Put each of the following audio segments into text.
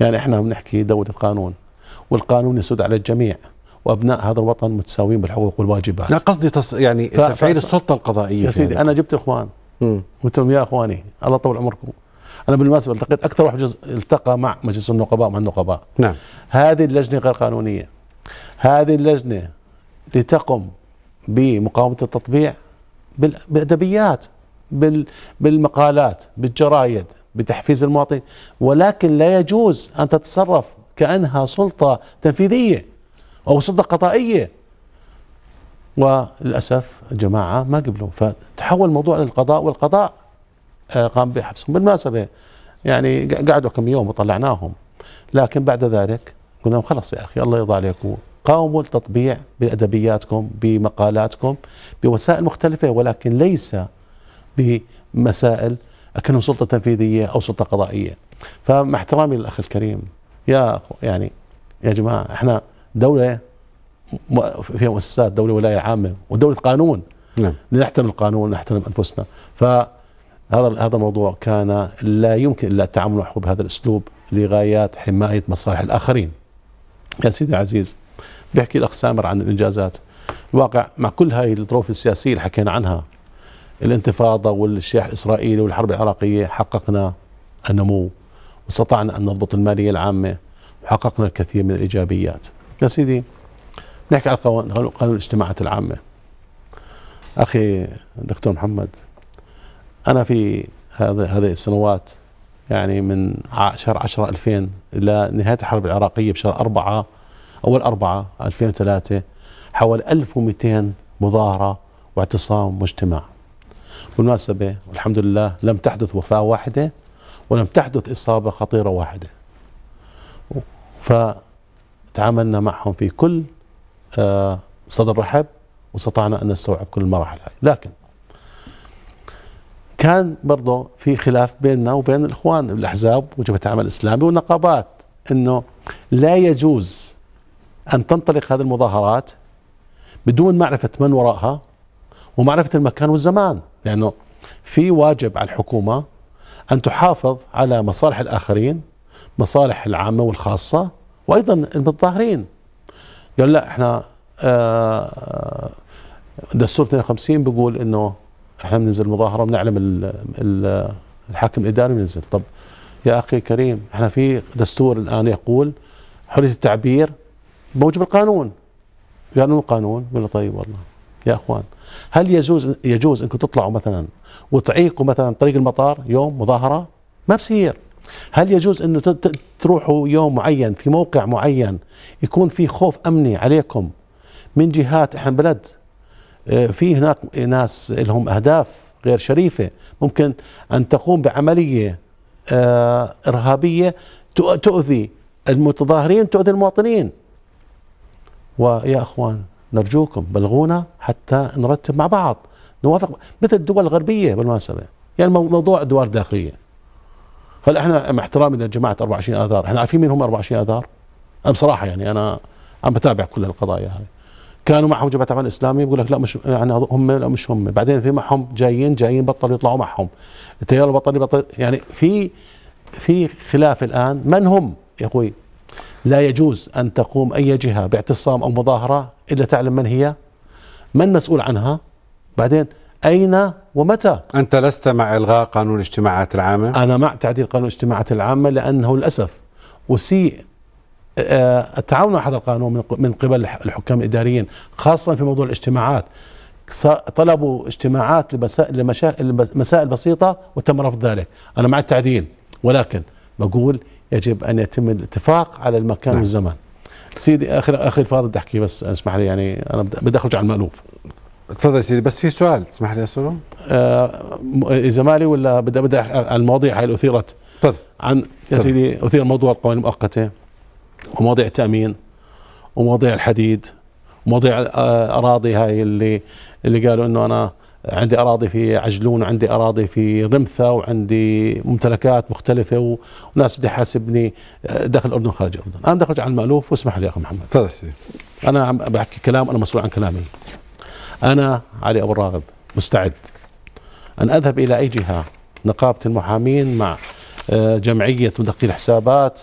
يعني احنا بنحكي دولة قانون والقانون يسود على الجميع وابناء هذا الوطن متساويين بالحقوق والواجبات لا قصدي تص... يعني ف... تفعيل السلطه القضائيه يا سيدي يعني. انا جبت اخوان قلت لهم يا اخواني الله يطول عمركم انا بالمناسبه التقيت اكثر واحد جز... التقى مع مجلس النقباء مع النقباء نعم هذه اللجنه غير قانونيه هذه اللجنه لتقم بمقاومه التطبيع بال... بالادبيات بال... بالمقالات بالجرايد بتحفيز المواطنين ولكن لا يجوز أن تتصرف كأنها سلطة تنفيذية أو سلطة قضائية وللأسف الجماعة ما قبلوا فتحول الموضوع للقضاء والقضاء آه، قام بحبسهم بالمناسبة يعني قعدوا كم يوم وطلعناهم لكن بعد ذلك قلنا لهم خلص يا أخي الله يرضى عليكم قاوموا التطبيع بأدبياتكم بمقالاتكم بوسائل مختلفة ولكن ليس بمسائل اكنه سلطه تنفيذيه او سلطه قضائيه فمع احترامي للاخ الكريم يا أخو يعني يا جماعه احنا دوله فيها مؤسسات دوله ولايه عامه ودوله قانون نعم نحترم القانون نحترم انفسنا فهذا هذا الموضوع كان لا يمكن الا التعامل معه بهذا الاسلوب لغايات حمايه مصالح الاخرين يا سيدي العزيز بيحكي الاخ سامر عن الانجازات الواقع مع كل هاي الظروف السياسيه اللي حكينا عنها الانتفاضة والشيح الإسرائيلي والحرب العراقية حققنا النمو واستطعنا أن نضبط المالية العامة وحققنا الكثير من الإيجابيات يا سيدي نحكي على قانون الاجتماعات العامة أخي دكتور محمد أنا في هذا هذه السنوات يعني من شهر 10 2000 إلى نهاية الحرب العراقية بشهر 4 أول 4 2003 حوالي 1200 مظاهرة واعتصام واجتماع بالمناسبة والحمد لله لم تحدث وفاة واحدة ولم تحدث إصابة خطيرة واحدة فتعاملنا معهم في كل آه، صدر رحب واستطعنا أن نستوعب كل المراحل هاي لكن كان برضه في خلاف بيننا وبين الإخوان الأحزاب وجبهة العمل الإسلامي والنقابات أنه لا يجوز أن تنطلق هذه المظاهرات بدون معرفة من وراءها ومعرفة المكان والزمان لأنه في واجب على الحكومة أن تحافظ على مصالح الآخرين مصالح العامة والخاصة وأيضا المتظاهرين قال لا احنا آه، دستور 52 بيقول انه احنا بننزل مظاهره بنعلم الحاكم الاداري بننزل طب يا اخي الكريم احنا في دستور الان يقول حريه التعبير موجب القانون قانون قانون قلنا طيب والله يا اخوان هل يجوز يجوز انكم تطلعوا مثلا وتعيقوا مثلا طريق المطار يوم مظاهره ما بصير هل يجوز انه تروحوا يوم معين في موقع معين يكون في خوف امني عليكم من جهات احنا بلد آه، في هناك ناس لهم اهداف غير شريفه ممكن ان تقوم بعمليه آه، ارهابيه تؤذي المتظاهرين تؤذي المواطنين ويا اخوان نرجوكم بلغونا حتى نرتب مع بعض نوافق مثل الدول الغربية بالمناسبة يعني موضوع أدوار داخلية هلا احنا مع احترامي لجماعة 24 آذار احنا عارفين مين هم 24 آذار أم بصراحة يعني أنا عم بتابع كل القضايا هاي كانوا معهم جبهة عمل إسلامي بقول لك لا مش يعني هم لا مش هم بعدين في معهم جايين جايين بطلوا يطلعوا معهم التيار البطل بطل يعني في في خلاف الآن من هم يا أخوي لا يجوز أن تقوم أي جهة باعتصام أو مظاهرة إلا تعلم من هي من مسؤول عنها بعدين أين ومتى أنت لست مع إلغاء قانون الاجتماعات العامة أنا مع تعديل قانون الاجتماعات العامة لأنه للأسف أسيء آه، التعاون مع هذا القانون من قبل الحكام الإداريين خاصة في موضوع الاجتماعات طلبوا اجتماعات لمسائل بسيطة وتم رفض ذلك أنا مع التعديل ولكن بقول يجب أن يتم الاتفاق على المكان نعم. والزمان سيدي اخر اخر فاضل بدي احكي بس اسمح لي يعني انا بدي اخرج عن المالوف تفضل سيدي بس في سؤال تسمح لي اساله؟ آه اذا مالي ولا بدي بدي آه، المواضيع هاي اللي اثيرت تفضل عن يا سيدي اثير موضوع القوانين المؤقته ومواضيع التامين ومواضيع الحديد ومواضيع الاراضي آه، هاي اللي اللي قالوا انه انا عندي اراضي في عجلون وعندي اراضي في رمثا وعندي ممتلكات مختلفه وناس بدي حاسبني آه، داخل الاردن وخارج الاردن، انا بدي اخرج عن المالوف واسمح لي يا اخي محمد. تفضل انا عم بحكي كلام انا مسؤول عن كلامي. انا علي ابو الراغب مستعد ان اذهب الى اي جهه نقابه المحامين مع آه، جمعيه مدققي الحسابات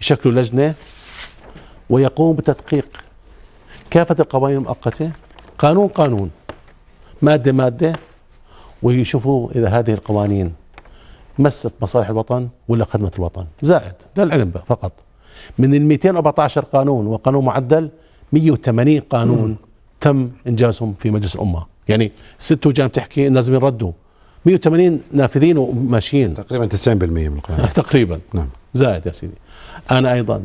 يشكلوا لجنه ويقوم بتدقيق كافه القوانين المؤقته قانون قانون ماده ماده ويشوفوا اذا هذه القوانين مست مصالح الوطن ولا خدمت الوطن زائد للعلم فقط من ال 214 قانون وقانون معدل 180 قانون تم انجازهم في مجلس الامه يعني ست وجام تحكي لازم يردوا 180 نافذين وماشيين تقريبا 90% من القانون تقريبا نعم زائد يا سيدي انا ايضا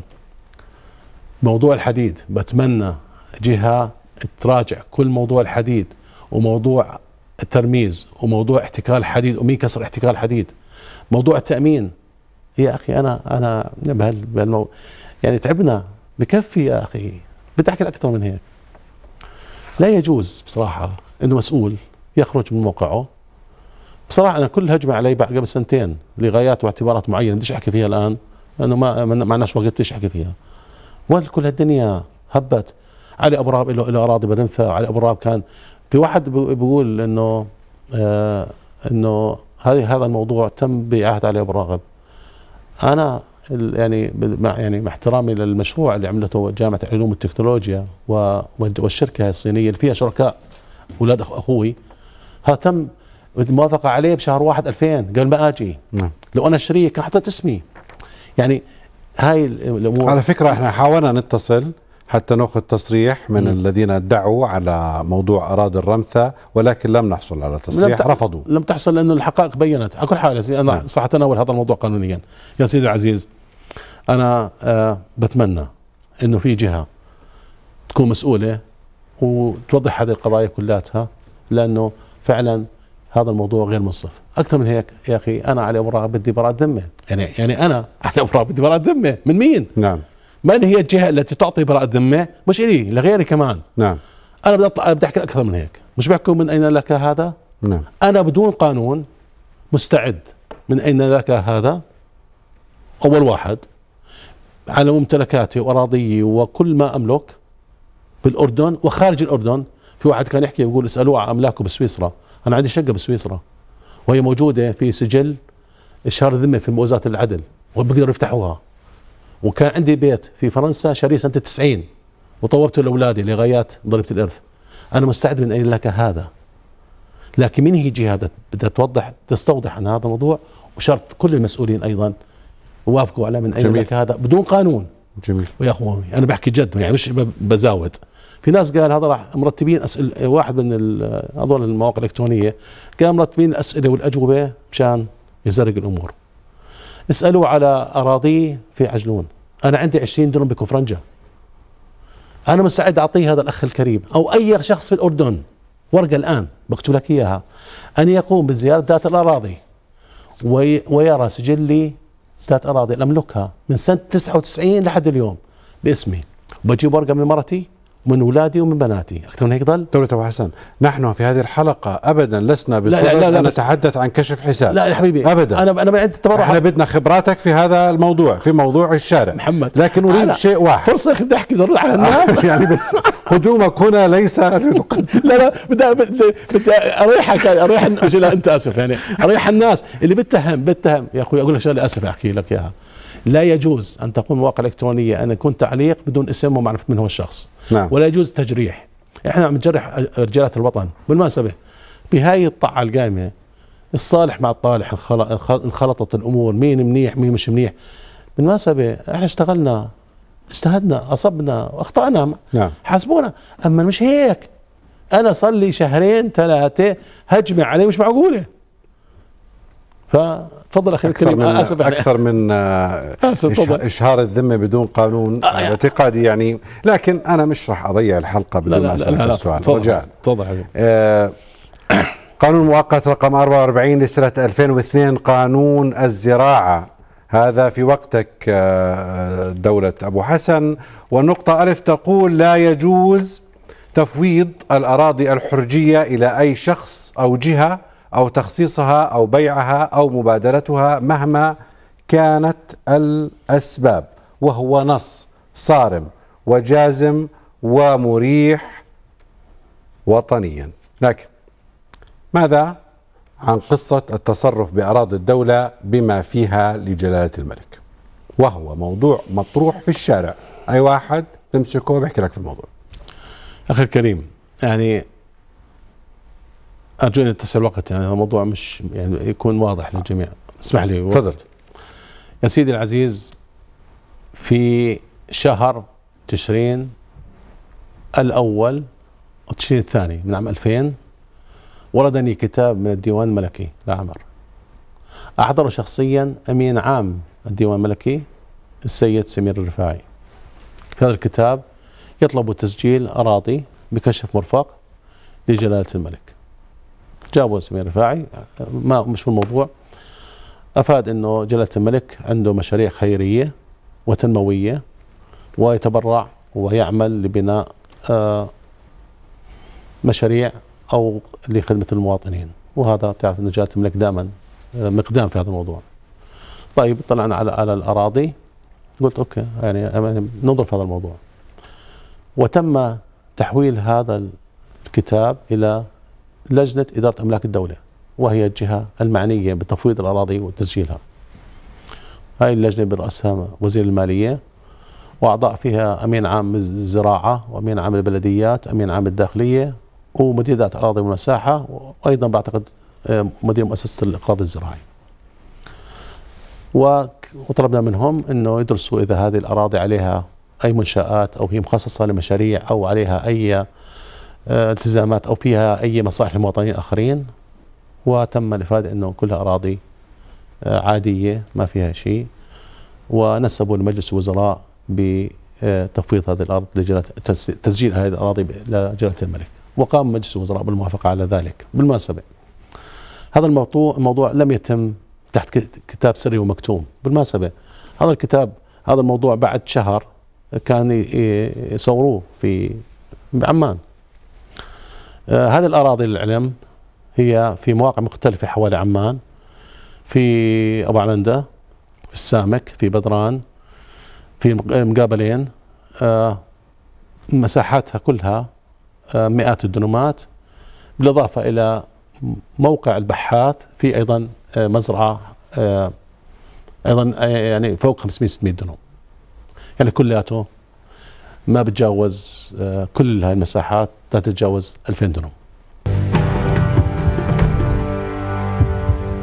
موضوع الحديد بتمنى جهه تراجع كل موضوع الحديد وموضوع الترميز وموضوع احتكار الحديد ومين كسر احتكار الحديد موضوع التامين يا اخي انا انا بهالمو يعني تعبنا بكفي يا اخي بدي احكي اكثر من هيك لا يجوز بصراحه انه مسؤول يخرج من موقعه بصراحه انا كل هجمه علي قبل سنتين لغايات واعتبارات معينه بديش احكي فيها الان لانه ما معناش وقت بديش احكي فيها وكل هالدنيا هبت علي ابو راب له اراضي بننفع علي ابو راب كان في واحد بيقول انه آه انه هذا الموضوع تم بعهد علي ابو راغب انا يعني يعني مع احترامي للمشروع اللي عملته جامعه علوم التكنولوجيا والشركه الصينيه اللي فيها شركاء اولاد اخوي هذا تم الموافقه عليه بشهر واحد 2000 قبل ما اجي نعم. لو انا شريك كان حطيت اسمي يعني هاي الامور على فكره احنا حاولنا نتصل حتى ناخذ تصريح من م. الذين ادعوا على موضوع اراضي الرمثة ولكن لم نحصل على تصريح لم رفضوا لم تحصل لانه الحقائق بينت على كل حال انا نعم. صح اتناول هذا الموضوع قانونيا يا سيدي العزيز انا آه بتمنى انه في جهه تكون مسؤوله وتوضح هذه القضايا كلها لانه فعلا هذا الموضوع غير منصف اكثر من هيك يا اخي انا علي اوراق بدي براءه ذمه يعني يعني انا علي اوراق بدي براءه ذمه من مين نعم من هي الجهه التي تعطي براءه ذمه مش الي لغيري كمان نعم انا بدي انا بدي احكي اكثر من هيك مش بحكم من اين لك هذا نعم انا بدون قانون مستعد من اين لك هذا اول واحد على ممتلكاتي واراضيي وكل ما املك بالاردن وخارج الاردن في واحد كان يحكي يقول اسالوه عن املاكه بسويسرا انا عندي شقه بسويسرا وهي موجوده في سجل اشهار ذمه في مؤازاه العدل وبقدروا يفتحوها وكان عندي بيت في فرنسا شاريه سنه 90 وطورته لاولادي لغايات ضريبه الارث انا مستعد من ان لك هذا لكن من هي جهه بدها توضح تستوضح عن هذا الموضوع وشرط كل المسؤولين ايضا وافقوا على من اين لك هذا بدون قانون جميل ويا اخواني انا بحكي جد يعني مش بزاود في ناس قال هذا راح مرتبين اسئله واحد من هذول المواقع الالكترونيه قال مرتبين الاسئله والاجوبه مشان يزرق الامور اسألوا على أراضيه في عجلون أنا عندي 20 درهم بكفرنجة أنا مستعد أعطيه هذا الأخ الكريم أو أي شخص في الأردن ورقة الآن بكتب لك إياها أن يقوم بزيارة ذات الأراضي ويرى سجلي ذات أراضي أملكها من سنة 99 لحد اليوم باسمي بجيب ورقة من مرتي من اولادي ومن بناتي اكثر من هيك ضل دولة ابو حسن نحن في هذه الحلقه ابدا لسنا بصدد لا لا لا أن نتحدث عن كشف حساب لا يا حبيبي ابدا انا انا من عندي التبرع احنا بدنا خبراتك في هذا الموضوع في موضوع الشارع محمد لكن اريد شيء واحد فرصه اخي بدي احكي بدي على الناس يعني بس قدومك هنا ليس لا لا بدي بدي, اريحك يعني اريح انت اسف يعني اريح الناس اللي بتهم بتهم يا اخوي اقول لك شغله اسف احكي لك اياها لا يجوز ان تقوم مواقع الكترونيه ان يكون تعليق بدون اسم ومعرفه من هو الشخص نعم نعم. ولا يجوز تجريح احنا عم نجرح رجالات الوطن بالمناسبة بهاي الطعه القائمة الصالح مع الطالح انخلطت الامور مين منيح مين مش منيح بالمناسبة احنا اشتغلنا اجتهدنا اصبنا اخطانا نعم. حاسبونا اما مش هيك انا صار لي شهرين ثلاثه هجمه علي مش معقوله فتفضل اخي الكريم اسف اكثر من آه، آسف اشهار الذمه بدون قانون آه يعني لكن انا مش راح اضيع الحلقه بدون اسال ما اسالك السؤال رجاء تفضل آه، قانون مؤقت رقم 44 لسنه 2002 قانون الزراعه هذا في وقتك آه، دولة أبو حسن والنقطة ألف تقول لا يجوز تفويض الأراضي الحرجية إلى أي شخص أو جهة أو تخصيصها أو بيعها أو مبادلتها مهما كانت الأسباب وهو نص صارم وجازم ومريح وطنيا لكن ماذا عن قصة التصرف بأراضي الدولة بما فيها لجلالة الملك وهو موضوع مطروح في الشارع أي واحد تمسكه بيحكي لك في الموضوع أخي الكريم يعني ارجو ان يتسع الوقت يعني الموضوع مش يعني يكون واضح للجميع اسمح لي تفضل يا سيدي العزيز في شهر تشرين الاول وتشرين الثاني من عام 2000 وردني كتاب من الديوان الملكي لعمر أحضره شخصيا أمين عام الديوان الملكي السيد سمير الرفاعي في هذا الكتاب يطلب تسجيل أراضي بكشف مرفق لجلالة الملك جابوا سمير رفاعي ما مش الموضوع افاد انه جلاله الملك عنده مشاريع خيريه وتنمويه ويتبرع ويعمل لبناء آه، مشاريع او لخدمه المواطنين وهذا تعرف ان جلاله الملك دائما آه، مقدام في هذا الموضوع طيب طلعنا على على الاراضي قلت اوكي يعني, يعني ننظر في هذا الموضوع وتم تحويل هذا الكتاب الى لجنة إدارة أملاك الدولة وهي الجهة المعنية بتفويض الأراضي وتسجيلها هاي اللجنة برأسها وزير المالية وأعضاء فيها أمين عام الزراعة وأمين عام البلديات أمين عام الداخلية ومدير ذات الأراضي والمساحة وأيضا بعتقد آه، مدير مؤسسة الإقراض الزراعي وطلبنا منهم أنه يدرسوا إذا هذه الأراضي عليها أي منشآت أو هي مخصصة لمشاريع أو عليها أي التزامات او فيها اي مصالح للمواطنين الاخرين وتم الافاده انه كلها اراضي آه، عاديه ما فيها شيء ونسبوا لمجلس الوزراء بتفويض هذه الارض لجلاله تسجيل هذه الاراضي لجلاله الملك وقام مجلس الوزراء بالموافقه على ذلك بالمناسبه هذا الموضوع الموضوع لم يتم تحت كتاب سري ومكتوم بالمناسبه هذا الكتاب هذا الموضوع بعد شهر كان يصوروه في بعمان آه، هذه الأراضي للعلم هي في مواقع مختلفة حوالي عمان في أبو علندة في السامك في بدران في آه، مقابلين آه، مساحاتها كلها مئات الدنومات بالإضافة إلى موقع البحاث في أيضا مزرعة أيضا يعني فوق 500-600 دنوم يعني كلياته ما بتجاوز كل هاي المساحات تتجاوز 2000 درهم